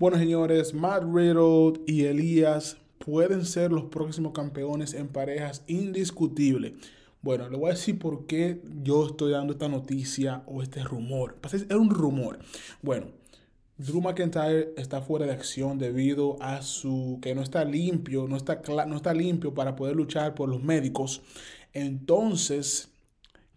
Bueno, señores, Matt Riddle y Elías pueden ser los próximos campeones en parejas indiscutible. Bueno, le voy a decir por qué yo estoy dando esta noticia o este rumor. Pues es un rumor. Bueno, Drew McIntyre está fuera de acción debido a su que no está limpio, no está, no está limpio para poder luchar por los médicos. Entonces,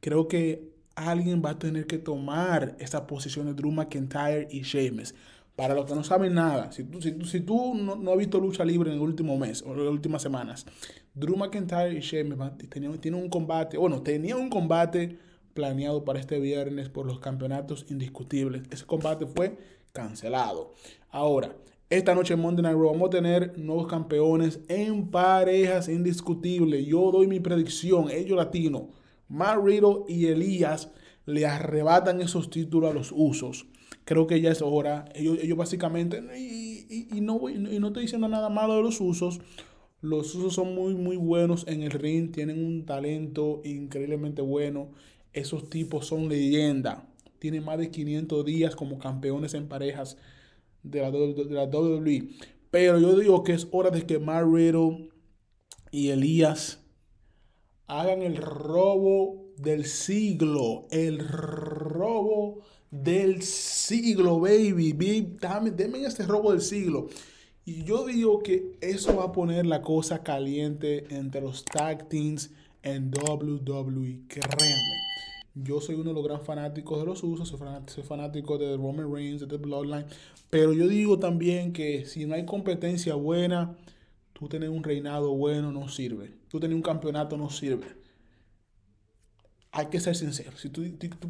creo que alguien va a tener que tomar esta posición de Drew McIntyre y Sheamus. Para los que no saben nada, si tú, si no, has visto lucha libre en el último mes o en las últimas semanas, Drew McIntyre y Shane tenían tienen un combate, bueno, tenía un combate planeado para este viernes por los campeonatos indiscutibles. Ese combate fue cancelado. Ahora, esta noche en Monday Night Raw vamos a tener nuevos campeones en parejas indiscutibles. Yo doy mi predicción, ellos latino, Matt Riddle y Elías le arrebatan esos títulos a los usos creo que ya es hora. Ellos, básicamente, y, no no estoy diciendo nada malo de los usos, los usos son muy, muy buenos en el ring, tienen un talento increíblemente bueno. Esos tipos son leyenda. Tienen más de 500 días como campeones en parejas de la, de WWE. Pero yo digo que es hora de que Matt y Elías hagan el robo del siglo, el robo del siglo, baby, baby dame, este robo del siglo. Y yo digo que eso va a poner la cosa caliente entre los tag teams en WWE, créanme. Yo soy uno de los gran fanáticos de los usos, soy fanático de Roman Reigns, de The Bloodline, pero yo digo también que si no hay competencia buena, Tú tener un reinado bueno no sirve. Tú tener un campeonato no sirve. Hay que ser sincero. Si tú,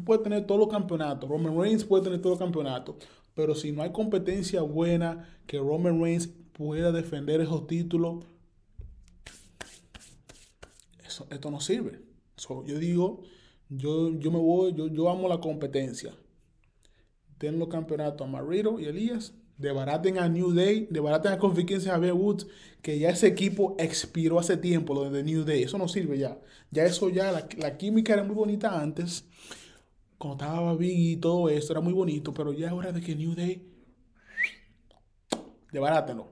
puedes tener todos los campeonatos, Roman Reigns puede tener todos los campeonatos, pero si no hay competencia buena que Roman Reigns pueda defender esos títulos, eso, esto no sirve. yo digo, yo, me voy, yo, yo amo la competencia. Ten los campeonatos a Marrero y Elías Debaraten a New Day, debaraten a a B. Woods, que ya ese equipo expiró hace tiempo, lo de New Day. Eso no sirve ya. Ya eso ya, la, química era muy bonita antes, cuando estaba Big e y todo eso. era muy bonito, pero ya es hora de que New Day. Debarátelo.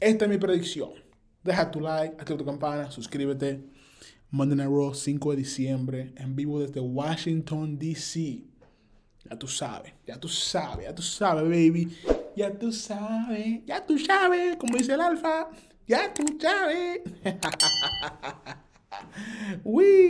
Esta es mi predicción. Deja tu like, activa tu campana, suscríbete. Monday Night Raw, 5 de diciembre, en vivo desde Washington, D.C. Ya tú sabes, ya tú sabes, ya tú sabes, baby. Ya tú sabes, ya tú sabes, como dice el alfa. Ya tú sabes.